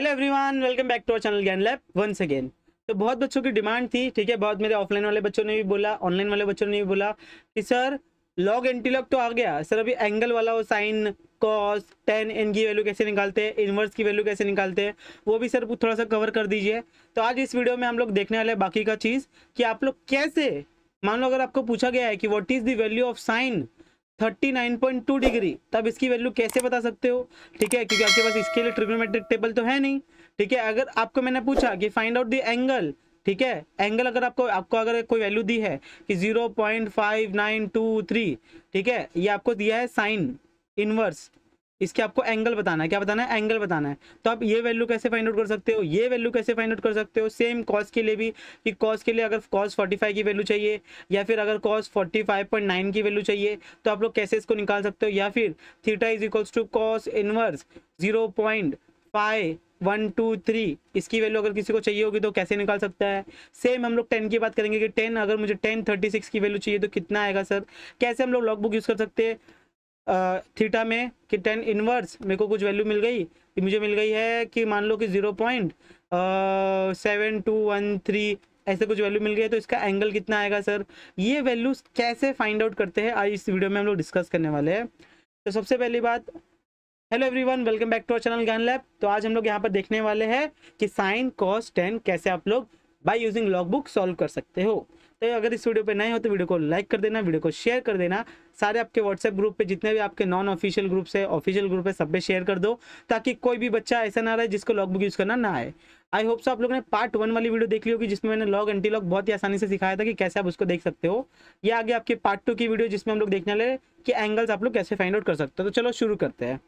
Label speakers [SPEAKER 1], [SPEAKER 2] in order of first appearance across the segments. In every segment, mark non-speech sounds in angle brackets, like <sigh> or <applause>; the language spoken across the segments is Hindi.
[SPEAKER 1] Hello everyone welcome back to our channel Gyan lab once again तो बहुत बच्चों की डिमांड थी ठीक है बहुत मेरे ऑफलाइन वाले बच्चों ने भी बोला ऑनलाइन वाले बच्चों ने भी बोला कि सर लॉग एंटी लॉग तो आ गया सर अभी एंगल वाला वो साइन कॉस टेन एन की वैल्यू कैसे निकालते हैं इन्वर्स की वैल्यू कैसे निकालते हैं वो भी सर थोड़ा सा कवर कर दीजिए तो आज इस वीडियो में हम लोग देखने वाले बाकी का चीज़ कि आप लोग कैसे मान लो अगर आपको पूछा गया है कि what is the value of sine 39.2 degree तब इसकी वैल्यू कैसे बता सकते हो ठीक है क्योंकि आपके पास इसके लिए ट्रिग्नोमेट्रिक टेबल तो है नहीं ठीक है अगर आपको मैंने पूछा कि फाइंड आउट द एंगल ठीक है एंगल अगर आपको आपको अगर कोई वैल्यू दी है कि 0.5923 ठीक है ये आपको दिया है साइन इनवर्स इसके आपको एंगल बताना है क्या बताना है एंगल बताना है तो आप ये वैल्यू कैसे फाइंड आउट कर सकते हो ये वैल्यू कैसे फाइंड आउट कर सकते हो सेम कॉस के लिए भी कि कॉस के लिए अगर कॉस 45 की वैल्यू चाहिए या फिर अगर कॉस 45.9 की वैल्यू चाहिए तो आप लोग कैसे इसको निकाल सकते हो या फिर theta is equals to cos inverse zero point five one two three इसकी वैल्यू अगर किसी को चाहिए होगी तो कैसे निकाल सकता है सेम हम लोग टेन की बात करेंगे कि टेन अगर मुझे टेन थर्टी सिक्स की वैल्यू चाहिए तो कितना आएगा सर कैसे हम लोग लॉग बुक यूज़ कर सकते हैं थीटा में कि टेन इनवर्स मेरे को कुछ वैल्यू मिल गई कि मुझे मिल गई है कि मान लो कि zero point seven two one three ऐसे कुछ वैल्यू मिल गई है तो इसका एंगल कितना आएगा सर ये वैल्यूज कैसे फाइंड आउट करते हैं आज इस वीडियो में हम लोग डिस्कस करने वाले हैं तो सबसे पहली बात hello everyone welcome back to our channel Gyan lab तो आज हम लोग यहाँ पर देखने वाले हैं कि साइन कॉस टेन कैसे आप लोग by using log book solve कर सकते हो तो अगर इस वीडियो पे नए हो तो वीडियो को लाइक कर देना वीडियो को शेयर कर देना सारे आपके व्हाट्सएप ग्रुप पे जितने भी आपके नॉन ऑफिशियल ग्रुप्स है ऑफिशियल ग्रुप है सब पे शेयर कर दो ताकि कोई भी बच्चा ऐसा ना रहे जिसको लॉग बुक यूज़ करना ना आए आई होप सो आप लोगों ने पार्ट वन वाली वीडियो देख ली होगी जिसमें मैंने लॉग एंटी लॉग बहुत ही आसानी से सिखाया था कि कैसे आप उसको देख सकते हो या आगे आपके पार्ट टू की वीडियो जिसमें हम लोग देखने लगे कि एंगल्स आप लोग कैसे फाइंड आउट कर सकते हो तो चलो शुरू करते हैं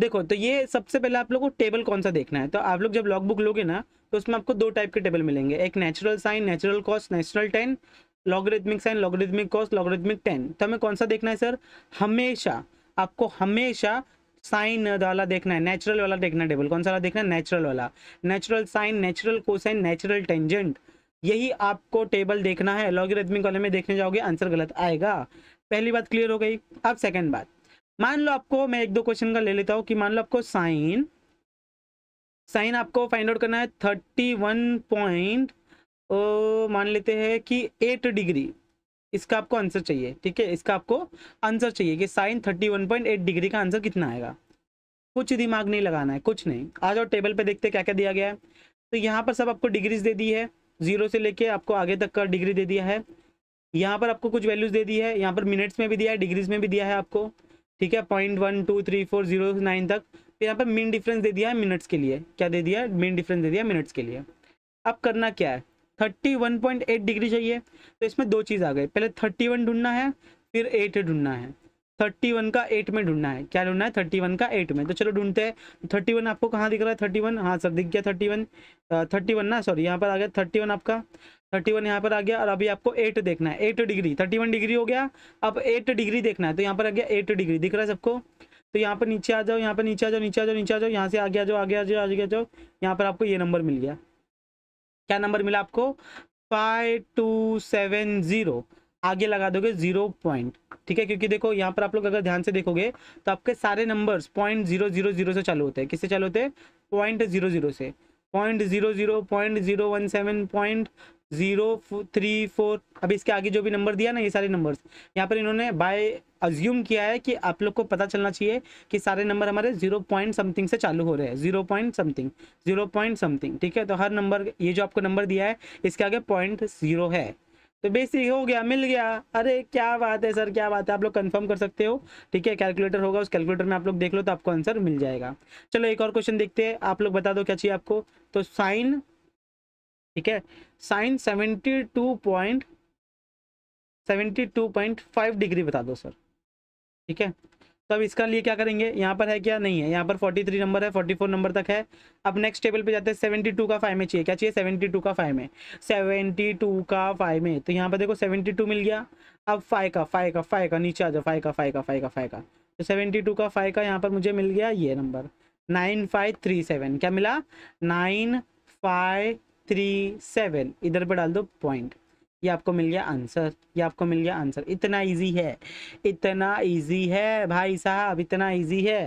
[SPEAKER 1] देखो तो ये सबसे पहले आप लोग को टेबल कौन सा देखना है तो आप लोग जब लॉग बुक लोगे ना तो उसमें आपको दो टाइप के टेबल मिलेंगे एक natural sine natural cos natural tan logarithmic sine logarithmic cos logarithmic tan तो हमें कौन सा देखना है सर हमेशा आपको हमेशा साइन वाला देखना है नेचुरल वाला देखना है टेबल कौन सा वाला देखना है नेचुरल वाला natural sine natural cosine natural tangent यही आपको टेबल देखना है लॉगरिथमिक वाले में देखने जाओगे आंसर गलत आएगा पहली बात क्लियर हो गई अब सेकंड बात मान लो आपको मैं एक दो क्वेश्चन का ले लेता हूँ कि मान लो आपको साइन साइन आपको फाइंड आउट करना है थर्टी वन पॉइंट मान लेते हैं कि एट डिग्री इसका आपको आंसर चाहिए ठीक है इसका आपको आंसर चाहिए कि sine thirty one point eight degree का आंसर कितना आएगा कुछ दिमाग नहीं लगाना है कुछ नहीं आ जाओ टेबल पर देखते क्या क्या दिया गया है तो यहाँ पर सब आपको डिग्रीज दे दी है जीरो से लेके आपको आगे तक का डिग्री दे दिया है यहाँ पर आपको कुछ वैल्यूज दे दी है यहाँ पर मिनट्स में भी दिया है डिग्रीज में भी दिया है आपको ठीक है point one two three four zero nine तक तो यहाँ पर मेन डिफरेंस दे दिया है मिनट्स के लिए क्या दे दिया मेन डिफरेंस दे दिया मिनट्स के लिए अब करना क्या है thirty one point eight degree चाहिए तो इसमें दो चीज़ आ गई पहले थर्टी वन ढूंढना है फिर एट ढूंढना है थर्टी वन का एट में ढूंढना है क्या ढूंढना है थर्टी वन का एट में तो चलो ढूंढते हैं थर्टी वन आपको कहाँ दिख रहा है थर्टी वन हाँ सर दिख गया थर्टी वन थर्टी वन ना सॉरी यहाँ पर आ गया थर्टी वन आपका थर्टी वन यहाँ पर आ गया और अभी आपको एट देखना है eight degree thirty one degree हो गया अब एट डिग्री देखना है तो यहाँ पर आ गया एट डिग्री दिख रहा है सबको तो यहाँ पर नीचे आ जाओ यहाँ पर नीचे आ जाओ नीचे आ जाओ नीचे आ जाओ यहाँ से आगे आ जाओ आगे आ जाओ आगे आ जाओ यहाँ पर आपको ये नंबर मिल गया क्या नंबर मिला आपको फाइव टू सेवन जीरो आगे लगा दोगे जीरो पॉइंट ठीक है क्योंकि देखो यहाँ पर आप लोग अगर ध्यान से देखोगे तो आपके सारे numbers point zero zero zero से चालू होते हैं किससे चालू होते हैं पॉइंट जीरो जीरो से point zero zero point zero one seven point zero three four अब इसके आगे जो भी नंबर दिया ना ये सारे नंबर्स यहाँ पर इन्होंने बाय अज्यूम किया है कि आप लोग को पता चलना चाहिए कि सारे नंबर हमारे जीरो पॉइंट समथिंग से चालू हो रहे हैं zero point something zero point something ठीक है तो हर नंबर ये जो आपको नंबर दिया है इसके आगे पॉइंट जीरो है तो बेसिक हो गया मिल गया अरे क्या बात है सर क्या बात है आप लोग कंफर्म कर सकते हो ठीक है कैलकुलेटर होगा उस कैलकुलेटर में आप लोग देख लो तो आपको आंसर मिल जाएगा चलो एक और क्वेश्चन देखते हैं आप लोग बता दो क्या चाहिए आपको तो साइन ठीक है sine seventy two point seventy two point five degree बता दो सर ठीक है तो अब इसका लिए क्या करेंगे यहाँ पर है क्या नहीं है यहाँ पर 43 नंबर है 44 नंबर तक है अब नेक्स्ट टेबल पे जाते हैं 72 का फाइव में चाहिए क्या चाहिए 72 का फाइव में 72 का फाइव में तो यहाँ पर देखो 72 मिल गया अब फाइव का फाइव का फाइव का नीचे आ जाओ फाइव का फाइव का फाइव का फाइव का तो सेवेंटी टू का फाइव का यहाँ पर मुझे मिल गया ये number nine five three seven क्या मिला नाइन फाइव थ्री सेवन इधर पर डाल दो पॉइंट ये आपको मिल गया आंसर ये आपको मिल गया आंसर इतना इजी है इतना इजी है भाई साहब इतना इजी है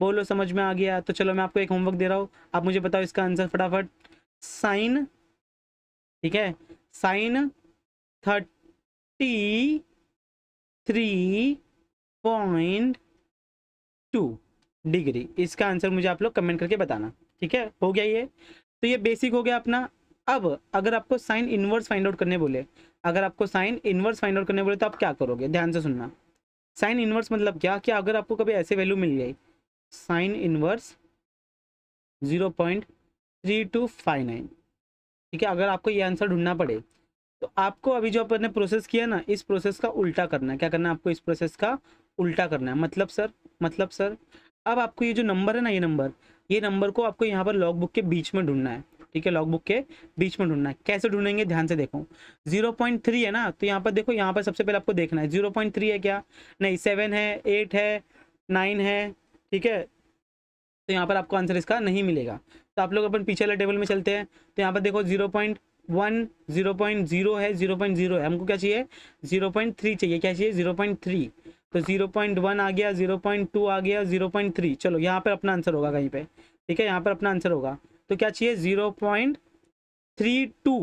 [SPEAKER 1] बोलो समझ में आ गया तो चलो मैं आपको एक होमवर्क दे रहा हूँ आप मुझे बताओ इसका आंसर फटाफट साइन ठीक है sine thirty three point two degree इसका आंसर मुझे आप लोग कमेंट करके बताना ठीक है हो गया ये तो ये बेसिक हो गया अपना अब अगर आपको साइन इनवर्स फाइंड आउट करने बोले अगर आपको साइन इनवर्स फाइंड आउट करने बोले तो आप क्या करोगे ध्यान से सुनना साइन इनवर्स मतलब क्या कि अगर आपको कभी ऐसे वैल्यू मिल गई sine inverse zero point three two five nine ठीक है अगर आपको ये आंसर ढूंढना पड़े तो आपको अभी जो आपने प्रोसेस किया ना इस प्रोसेस का उल्टा करना है क्या करना है आपको इस प्रोसेस का उल्टा करना है मतलब सर मतलब सर अब आपको ये जो नंबर है ना ये नंबर ये नंबर को आपको यहाँ पर लॉग बुक के बीच में ढूंढना है ठीक है लॉग बुक के बीच में ढूंढना है कैसे ढूंढेंगे ध्यान से देखो जीरो पॉइंट थ्री है ना तो यहाँ पर देखो यहाँ पर सबसे पहले आपको देखना है जीरो पॉइंट थ्री है क्या नहीं सेवन है एट है नाइन है ठीक है तो यहाँ पर आपको आंसर इसका नहीं मिलेगा तो आप लोग अपन पीछे वाले टेबल में चलते हैं तो यहाँ पर देखो zero point one zero point zero है जीरो पॉइंट जीरो है हमको क्या चाहिए जीरो पॉइंट थ्री चाहिए क्या चाहिए जीरो पॉइंट थ्री तो जीरो पॉइंट वन आ गया जीरो पॉइंट टू आ गया जीरो पॉइंट थ्री चलो यहाँ पर अपना आंसर होगा कहीं पे ठीक है यहाँ पर अपना आंसर होगा तो क्या चाहिए zero point three two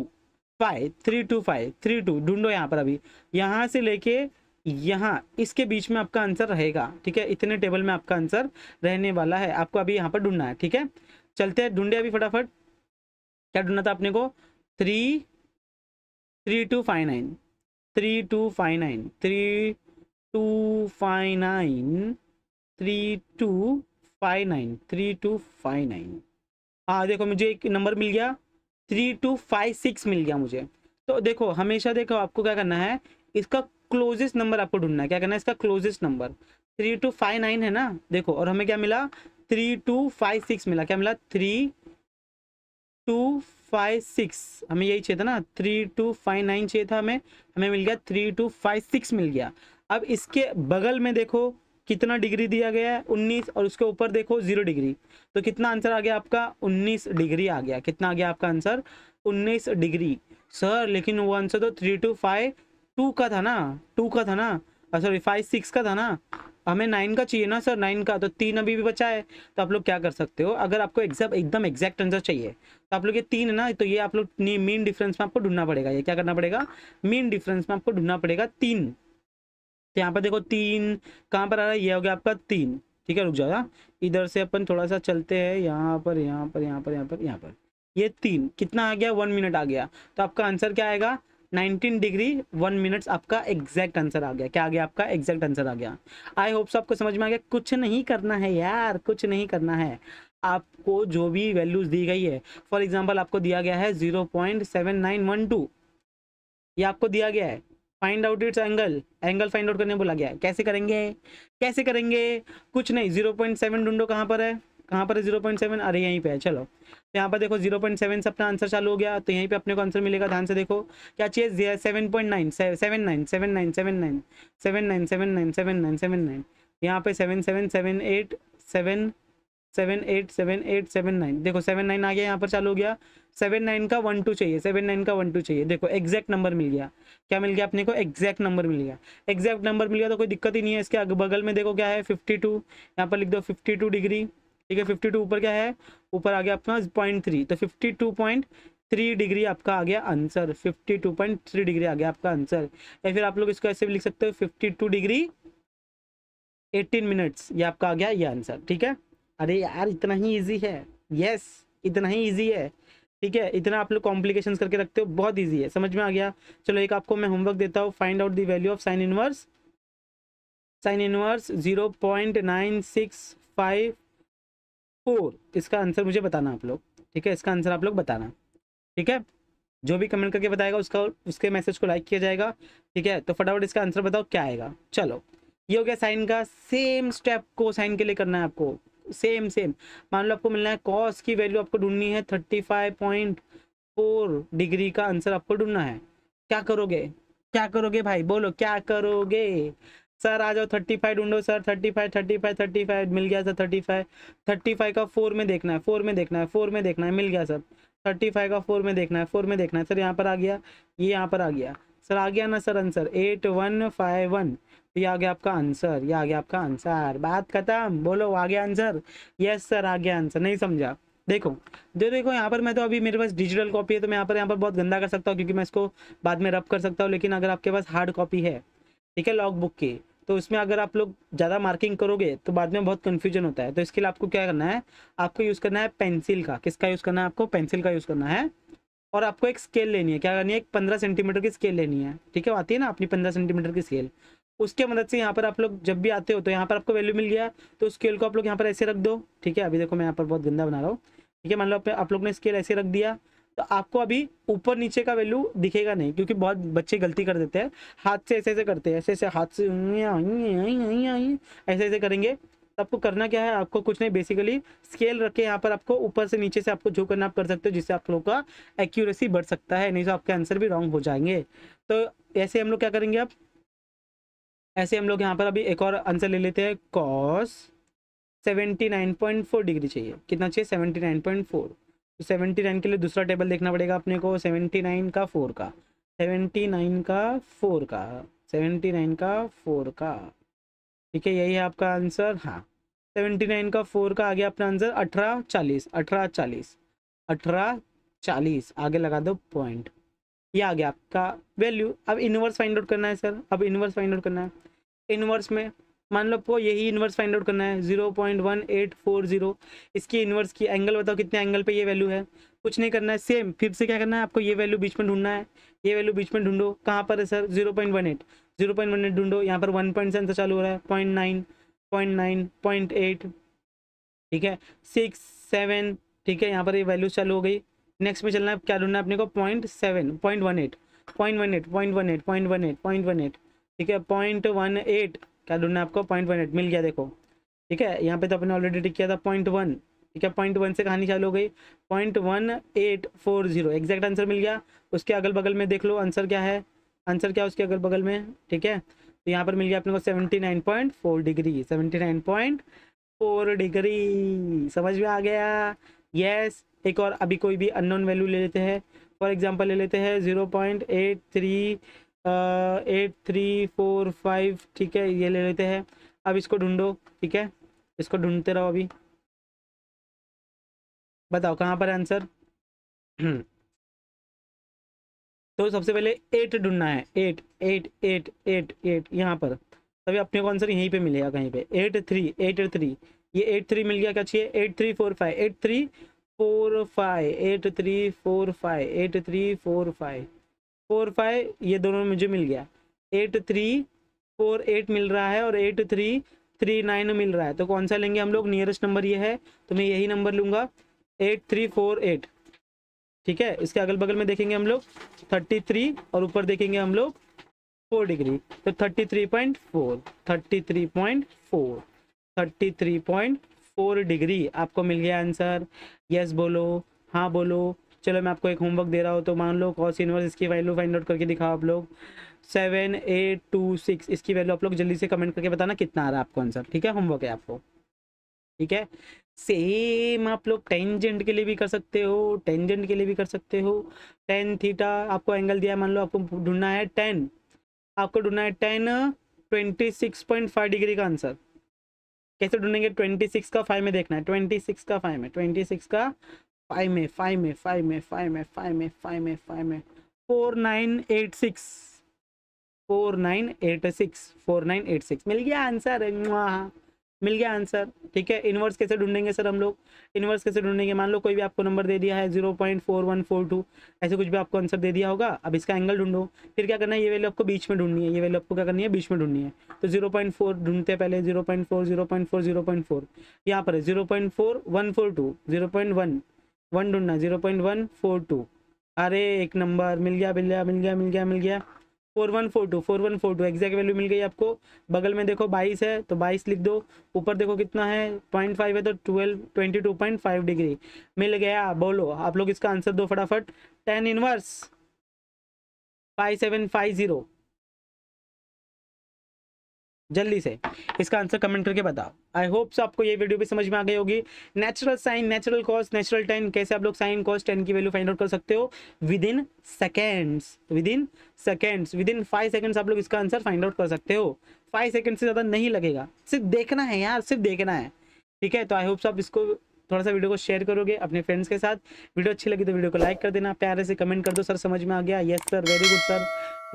[SPEAKER 1] five three two five three two ढूंढो यहाँ पर अभी यहाँ से लेके यहाँ इसके बीच में आपका आंसर रहेगा ठीक है इतने टेबल में आपका आंसर रहने वाला है आपको अभी यहाँ पर ढूंढना है ठीक है चलते हैं ढूंढे अभी फटाफट क्या ढूंढना था अपने को three three two five nine three two five nine three two five nine three two five nine three two five nine हाँ देखो मुझे एक नंबर मिल गया थ्री टू फाइव सिक्स मिल गया मुझे तो देखो हमेशा देखो आपको क्या करना है इसका क्लोजेस्ट नंबर आपको ढूंढना है क्या करना है इसका closest number three two five nine है ना देखो और हमें क्या मिला थ्री टू फाइव सिक्स मिला क्या मिला थ्री टू फाइव सिक्स हमें यही चाहिए था ना थ्री टू फाइव नाइन चाहिए था हमें हमें मिल गया थ्री टू फाइव सिक्स मिल गया अब इसके बगल में देखो कितना डिग्री दिया गया है उन्नीस और उसके ऊपर देखो जीरो डिग्री तो कितना आंसर आ गया आपका उन्नीस डिग्री आ गया कितना आ गया आपका आंसर उन्नीस डिग्री सर लेकिन वो आंसर तो थ्री टू फाइव टू का था ना टू का था ना सॉरी फाइव सिक्स का था ना हमें नाइन का चाहिए ना सर नाइन का तो तीन अभी भी बचा है तो आप लोग क्या कर सकते हो अगर आपको एग्जाम एकदम एग्जैक्ट आंसर चाहिए तो आप लोग ये तीन है ना तो ये आप लोग मेन डिफरेंस में आपको ढूंढना पड़ेगा ये क्या करना पड़ेगा मेन डिफरेंस में आपको ढूंढना पड़ेगा तीन तो यहाँ पर देखो तीन कहाँ पर आ रहा है ये हो गया आपका तीन ठीक है रुक जाओ इधर से अपन थोड़ा सा चलते हैं यहाँ पर यहाँ पर यहाँ पर यहाँ पर यहाँ पर ये तीन कितना आ गया वन मिनट आ गया तो आपका आंसर क्या आएगा 19 डिग्री वन मिनट्स आपका एग्जैक्ट आंसर आ गया क्या आ गया आपका एग्जैक्ट आंसर आ गया आई होप सो आपको समझ में आ गया कुछ नहीं करना है यार कुछ नहीं करना है आपको जो भी वैल्यूज दी गई है फॉर एग्जाम्पल आपको दिया गया है zero point seven nine one two ये आपको दिया गया है find out its angle angle find out करने बोला गया है कैसे करेंगे कैसे करेंगे कुछ नहीं जीरो पॉइंट सेवन ढूंढो कहाँ पर है कहाँ पर है जीरो पॉइंट सेवन अरे यहीं पे है चलो तो यहाँ पर देखो जीरो पॉइंट सेवन से अपना आंसर चालू हो गया तो यहीं पे अपने को आंसर मिलेगा ध्यान से देखो क्या चाहिए seven point nine seven nine seven nine seven nine seven nine seven nine seven nine seven nine यहाँ पे seven seven seven eight seven seven eight seven eight seven nine देखो सेवन नाइन आ गया यहाँ पर चालू हो गया सेवन नाइन का वन टू चाहिए सेवन नाइन का वन टू चाहिए देखो एग्जैक्ट नंबर मिल गया क्या मिल गया अपने को एग्जैक्ट नंबर मिल गया एग्जैक्ट नंबर मिल गया तो कोई दिक्कत ही नहीं है इसके बगल में देखो क्या है फिफ्टी टू यहाँ पर लिख दो फिफ्टी टू डिग्री ठीक है फिफ्टी टू ऊपर क्या है ऊपर आ गया अपना पॉइंट थ्री तो fifty two point three degree आपका आ गया answer fifty two point three degree आ गया आपका आंसर या फिर आप लोग इसको ऐसे भी लिख सकते हो fifty two degree eighteen minutes ये आपका आ गया ये आंसर ठीक है अरे यार इतना ही ईजी है यस इतना ही ईजी है ठीक है इतना आप लोग कॉम्प्लिकेशन करके रखते हो बहुत ईजी है समझ में आ गया चलो एक आपको मैं होमवर्क देता हूँ find out the value of sine inverse sine inverse zero point nine six five four इसका आंसर मुझे बताना आप लोग ठीक है इसका आंसर आप लोग बताना ठीक है जो भी कमेंट करके बताएगा उसका उसके मैसेज को लाइक किया जाएगा ठीक है तो फटाफट इसका आंसर बताओ क्या आएगा चलो ये हो गया साइन का सेम स्टेप को साइन के लिए करना है आपको सेम सेम मान लो आपको मिलना है कॉस की वैल्यू आपको ढूंढनी है thirty five point four degree का आंसर आपको ढूंढना है क्या करोगे क्या करोगे भाई बोलो क्या करोगे सर आ जाओ थर्टी फाइव ढूंढो sir thirty five thirty five thirty five मिल गया sir thirty five thirty five का फोर में देखना है फोर में देखना है फोर में देखना है मिल गया सर थर्टी फाइव का फोर में देखना है फोर में देखना है सर यहाँ पर आ गया ये यहाँ पर आ गया सर आ गया ना sir answer eight one five one ये आ गया आपका आंसर ये आ गया आपका आंसर बात खत्म बोलो आ गया आंसर यस सर आ गया आंसर नहीं समझा देखो जो देखो यहाँ पर मैं तो अभी मेरे पास डिजिटल कॉपी है तो मैं यहाँ पर यहाँ पर बहुत गंदा कर सकता हूँ क्योंकि मैं इसको बाद में रब कर सकता हूँ लेकिन अगर आपके पास हार्ड कॉपी है ठीक है लॉग बुक की तो उसमें अगर आप लोग ज़्यादा मार्किंग करोगे तो बाद में बहुत कन्फ्यूजन होता है तो इसके लिए आपको क्या करना है आपको यूज़ करना है पेंसिल का किसका यूज़ करना है आपको पेंसिल का यूज़ करना है और आपको एक स्केल लेनी है क्या करनी है एक पंद्रह सेंटीमीटर की स्केल लेनी है ठीक है आती है ना अपनी पंद्रह सेंटीमीटर की स्केल उसके मदद से यहाँ पर आप लोग जब भी आते हो तो यहाँ पर आपको वैल्यू मिल गया तो स्केल को आप लोग यहाँ पर ऐसे रख दो ठीक है अभी देखो मैं यहाँ पर बहुत गंदा बना रहा हूँ ठीक है मान लो आप लोग ने स्केल ऐसे रख दिया तो आपको अभी ऊपर नीचे का वैल्यू दिखेगा नहीं क्योंकि बहुत बच्चे गलती कर देते हैं हाथ से ऐसे ऐसे करते हैं ऐसे ऐसे हाथ से ऐसे ऐसे करेंगे तो आपको करना क्या है आपको कुछ नहीं बेसिकली स्केल रख के यहाँ पर आपको ऊपर से नीचे से आपको जो करना आप कर सकते हो जिससे आप लोगों का एक्यूरेसी बढ़ सकता है नहीं तो आपके आंसर भी रॉन्ग हो जाएंगे तो ऐसे हम लोग क्या करेंगे आप ऐसे हम लोग यहाँ पर अभी एक और आंसर ले लेते हैं कॉस 79.4 डिग्री चाहिए कितना चाहिए 79.4 तो 79 के लिए दूसरा टेबल देखना पड़ेगा अपने को 79 का 4 का 79 का 4 का 79 का 4 का ठीक है यही है आपका आंसर हाँ 79 का 4 का आ गया अपना आंसर अठारह चालीस अठारह चालीस अठारह चालीस आगे लगा दो पॉइंट ये आ गया आपका वैल्यू अब इनवर्स फाइंड आउट करना है सर अब इनवर्स फाइंड आउट करना है इनवर्स में मान लो आपको यही इनवर्स फाइंड आउट करना है zero point one eight four zero इसकी इनवर्स की एंगल बताओ कितने एंगल पे ये वैल्यू है कुछ नहीं करना है सेम फिर से क्या करना है आपको ये वैल्यू बीच में ढूंढना है ये वैल्यू बीच में ढूंढो कहाँ पर है sir zero point one eight zero point one eight ढूंढो यहाँ पर वन पॉइंट सेवन से चालू हो रहा है point nine point nine point eight ठीक है सिक्स सेवन ठीक है यहाँ पर ये वैल्यू चालू हो गई नेक्स्ट में चलना है क्या ढूंढना है अपने को point seven point one eight point one eight point one eight point one eight point one eight ठीक है पॉइंट वन एट क्या ढूंढना है आपको पॉइंट वन एट मिल गया देखो ठीक है यहाँ पे तो अपने ऑलरेडी टिक किया था पॉइंट वन ठीक है पॉइंट वन से कहानी चालू हो गई point one eight four zero exact answer मिल गया उसके अगल बगल में देख लो आंसर क्या है आंसर क्या उसके अगल बगल में ठीक है तो यहाँ पर मिल गया अपने को seventy nine point four degree seventy nine point four degree समझ में आ गया यस yes. एक और अभी कोई भी अननोन वैल्यू ले लेते हैं फॉर एग्जांपल ले लेते हैं zero point eight three eight three four five ठीक है ये ले लेते हैं अब इसको ढूंढो ठीक है इसको ढूंढते रहो अभी बताओ कहाँ पर आंसर <clears throat> तो सबसे पहले एट ढूंढना है eight eight eight eight eight यहाँ पर तभी अपने को आंसर यहीं पे मिलेगा कहीं पे एट थ्री एट थ्री ये एट थ्री मिल गया क्या चाहिए eight three four five eight three four five eight three four five eight three four five four five ये दोनों मुझे मिल गया एट थ्री फोर एट मिल रहा है और एट थ्री थ्री नाइन मिल रहा है तो कौन सा लेंगे हम लोग नियरेस्ट नंबर ये है तो मैं यही नंबर लूँगा एट थ्री फोर एट ठीक है इसके अगल बगल में देखेंगे हम लोग थर्टी थ्री और ऊपर देखेंगे हम लोग फोर डिग्री तो thirty three point four thirty three point four thirty three point four degree आपको मिल गया आंसर यस बोलो हाँ बोलो चलो मैं आपको एक होमवर्क दे रहा हूँ तो मान लो कॉस इनवर्स इसकी वैल्यू फाइंड आउट करके दिखाओ आप लोग सेवन एट टू सिक्स इसकी वैल्यू आप लोग जल्दी से कमेंट करके बताना कितना आ रहा है आपको आंसर ठीक है होमवर्क है आपको ठीक है सेम आप लोग टेंजेंट के लिए भी कर सकते हो टेंजेंट के लिए भी कर सकते हो टेन थीटा आपको एंगल दिया मान लो आपको ढूंढना है टेन आपको ढूंढना है tan twenty six point five degree का आंसर कैसे ढूंढेंगे ट्वेंटी सिक्स का फाइव में देखना है ट्वेंटी सिक्स का फाइव में ट्वेंटी सिक्स का फाइव में फाइव में फाइव में फाइव में फाइव में फाइव में फाइव में four nine eight six four nine eight six four nine eight six मिल गया आंसर है मिल गया आंसर ठीक है इन्वर्स कैसे ढूंढेंगे सर हम लोग इन्वर्स कैसे ढूंढेंगे मान लो कोई भी आपको नंबर दे दिया है zero point four one four two ऐसे कुछ भी आपको आंसर दे दिया होगा अब इसका एंगल ढूंढो फिर क्या करना है ये वैल्यू आपको बीच में ढूंढनी है ये वैल्यू आपको क्या करनी है बीच में ढूंढनी है तो जीरो पॉइंट फोर ढूंढते पहले zero point four zero point four zero point four यहाँ पर zero point four one four two zero point one one ढूंढना zero point one four two अरे एक नंबर मिल गया मिल गया मिल गया मिल गया मिल गया four one four two four one four two exact value मिल गई आपको बगल में देखो बाईस है तो बाईस लिख दो ऊपर देखो कितना है पॉइंट फाइव है तो twelve twenty two point five degree मिल गया बोलो आप लोग इसका आंसर दो फटाफट tan inverse five seven five zero जल्दी से इसका आंसर कमेंट करके बताओ आई होप सो आपको ये वीडियो भी समझ में आ गई होगी natural sine natural cos natural tan कैसे आप लोग साइन कॉस्ट टेन की वैल्यू फाइंड आउट कर सकते हो within seconds within seconds within five seconds आप लोग इसका आंसर फाइंड आउट कर सकते हो फाइव सेकेंड से ज़्यादा नहीं लगेगा सिर्फ देखना है यार सिर्फ देखना है ठीक है तो आई होप सो आप इसको थोड़ा सा वीडियो को शेयर करोगे अपने फ्रेंड्स के साथ वीडियो अच्छी लगी तो वीडियो को लाइक कर देना प्यारे से कमेंट कर दो सर समझ में आ गया yes sir very good sir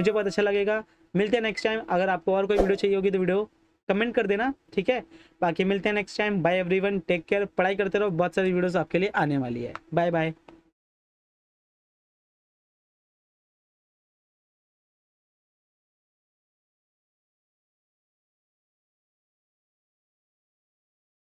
[SPEAKER 1] मुझे बहुत अच्छा लगेगा मिलते हैं नेक्स्ट टाइम अगर आपको और कोई वीडियो चाहिए होगी तो वीडियो कमेंट कर देना ठीक है बाकी मिलते हैं next time bye everyone take care पढ़ाई करते रहो बहुत सारी वीडियोस आपके लिए आने वाली है बाय बाय